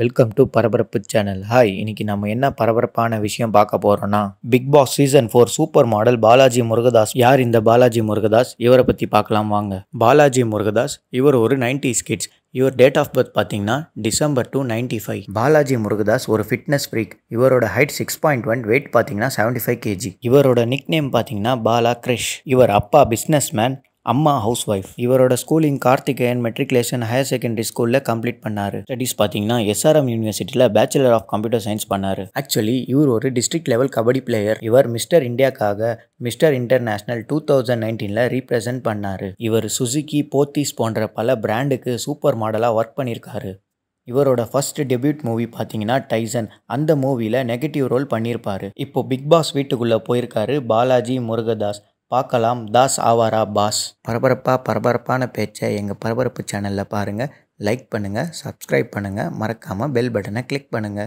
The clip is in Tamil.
வெல்கம் டு பரபரப்பு சேனல் ஹாய் இன்னைக்கு நம்ம என்ன பரபரப்பான விஷயம் பார்க்க போறோம்னா Bigg Boss season four super model Balaji Murugadoss யார் இந்த பாலாஜி முருகதாஸ் இவரை பற்றி பார்க்கலாம் வாங்க பாலாஜி முருகதாஸ் இவர் ஒரு நைன்டி கிட்ஸ் இவர் டேட் ஆஃப் பர்த் பார்த்தீங்கன்னா December two ninety five Balaji Murugadoss ஒரு ஃபிட்னஸ் ஃப்ரீக் இவரோட height six point one weight பார்த்தீங்கன்னா செவன்டி ஃபைவ் கேஜி இவரோட நிக் நேம் பார்த்தீங்கன்னா பாலா கிரிஷ் இவர் அப்பா பிஸ்னஸ் மேன் அம்மா ஹவுஸ் ஒய்ஃப் இவரோட schooling Karthikeyan matriculation higher secondary ஸ்கூலில் கம்ப்ளீட் பண்ணார் ஸ்டடிஸ் பார்த்தீங்கன்னா எஸ்ஆர்எம் யூனிவர்சிட்டியில் பேச்சுலர் ஆஃப் கம்ப்யூட்டர் சயின்ஸ் பண்ணார் ஆக்சுவலி இவர் ஒரு டிஸ்ட்ரிக்ட் லெவல் கபடி பிளேயர் இவர் mister இந்தியாக்காக mister international two thousand நைன்டீனில் ரீப்ரசென்ட் பண்ணார் இவர் சுசுகி போத்தீஸ் போன்ற பல பிராண்டுக்கு சூப்பர் மாடலாக ஒர்க் பண்ணியிருக்காரு இவரோட ஃபர்ஸ்ட் டெபியூட் மூவி பார்த்தீங்கன்னா டைசன் அந்த மூவியில் நெகட்டிவ் ரோல் பண்ணியிருப்பார் இப்போ பிக் பாஸ் வீட்டுக்குள்ளே போயிருக்காரு பாலாஜி முருகதாஸ் பார்க்கலாம் தாஸ் ஆவாரா பாஸ் பரபரப்பாக பரபரப்பான பேச்சை எங்கள் பரபரப்பு சேனலில் பாருங்கள் லைக் பண்ணுங்கள் சப்ஸ்கிரைப் பண்ணுங்கள் மறக்காமல் பெல் பட்டனை கிளிக் பண்ணுங்கள்